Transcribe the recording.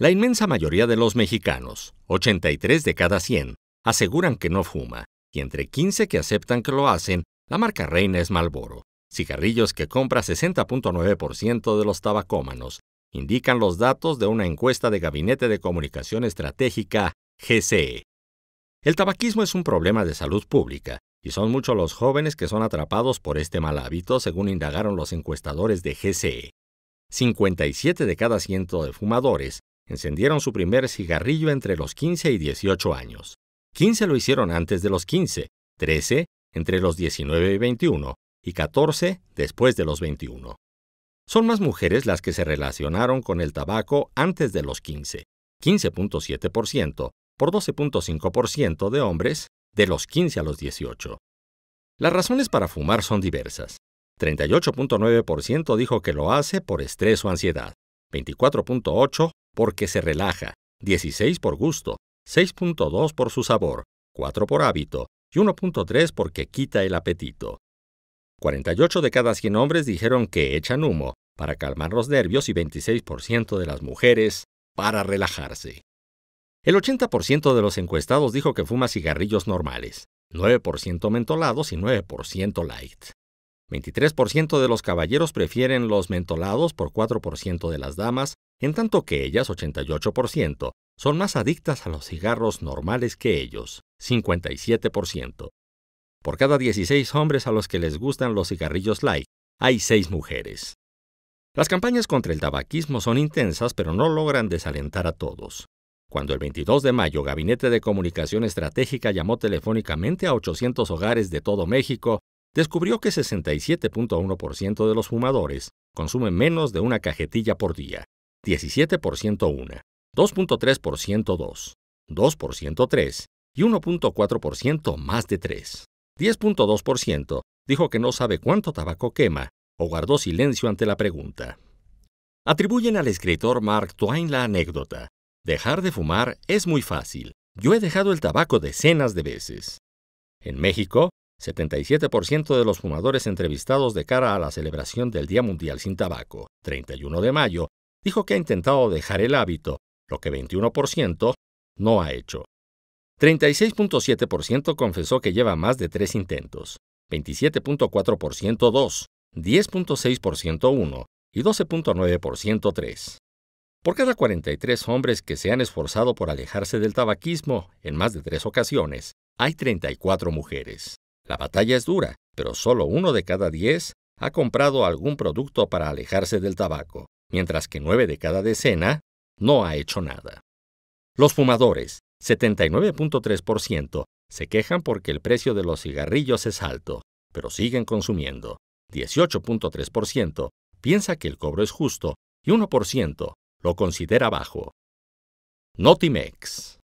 La inmensa mayoría de los mexicanos, 83 de cada 100, aseguran que no fuma, y entre 15 que aceptan que lo hacen, la marca reina es Malboro, cigarrillos que compra 60.9% de los tabacómanos, indican los datos de una encuesta de Gabinete de Comunicación Estratégica, GCE. El tabaquismo es un problema de salud pública, y son muchos los jóvenes que son atrapados por este mal hábito, según indagaron los encuestadores de GCE. 57 de cada 100 de fumadores encendieron su primer cigarrillo entre los 15 y 18 años. 15 lo hicieron antes de los 15, 13 entre los 19 y 21 y 14 después de los 21. Son más mujeres las que se relacionaron con el tabaco antes de los 15, 15.7% por 12.5% de hombres de los 15 a los 18. Las razones para fumar son diversas. 38.9% dijo que lo hace por estrés o ansiedad, 24.8% porque se relaja, 16 por gusto, 6.2 por su sabor, 4 por hábito y 1.3 porque quita el apetito. 48 de cada 100 hombres dijeron que echan humo para calmar los nervios y 26% de las mujeres para relajarse. El 80% de los encuestados dijo que fuma cigarrillos normales, 9% mentolados y 9% light. 23% de los caballeros prefieren los mentolados por 4% de las damas, en tanto que ellas, 88%, son más adictas a los cigarros normales que ellos, 57%. Por cada 16 hombres a los que les gustan los cigarrillos light, hay 6 mujeres. Las campañas contra el tabaquismo son intensas, pero no logran desalentar a todos. Cuando el 22 de mayo Gabinete de Comunicación Estratégica llamó telefónicamente a 800 hogares de todo México descubrió que 67.1% de los fumadores consumen menos de una cajetilla por día, 17% una, 2.3% dos, 2% tres y 1.4% más de tres. 10.2% dijo que no sabe cuánto tabaco quema o guardó silencio ante la pregunta. Atribuyen al escritor Mark Twain la anécdota. Dejar de fumar es muy fácil. Yo he dejado el tabaco decenas de veces. En México, 77% de los fumadores entrevistados de cara a la celebración del Día Mundial sin Tabaco, 31 de mayo, dijo que ha intentado dejar el hábito, lo que 21% no ha hecho. 36.7% confesó que lleva más de tres intentos, 27.4% dos, 10.6% uno y 12.9% tres. Por cada 43 hombres que se han esforzado por alejarse del tabaquismo en más de tres ocasiones, hay 34 mujeres. La batalla es dura, pero solo uno de cada diez ha comprado algún producto para alejarse del tabaco, mientras que nueve de cada decena no ha hecho nada. Los fumadores, 79.3%, se quejan porque el precio de los cigarrillos es alto, pero siguen consumiendo. 18.3% piensa que el cobro es justo y 1% lo considera bajo. Notimex.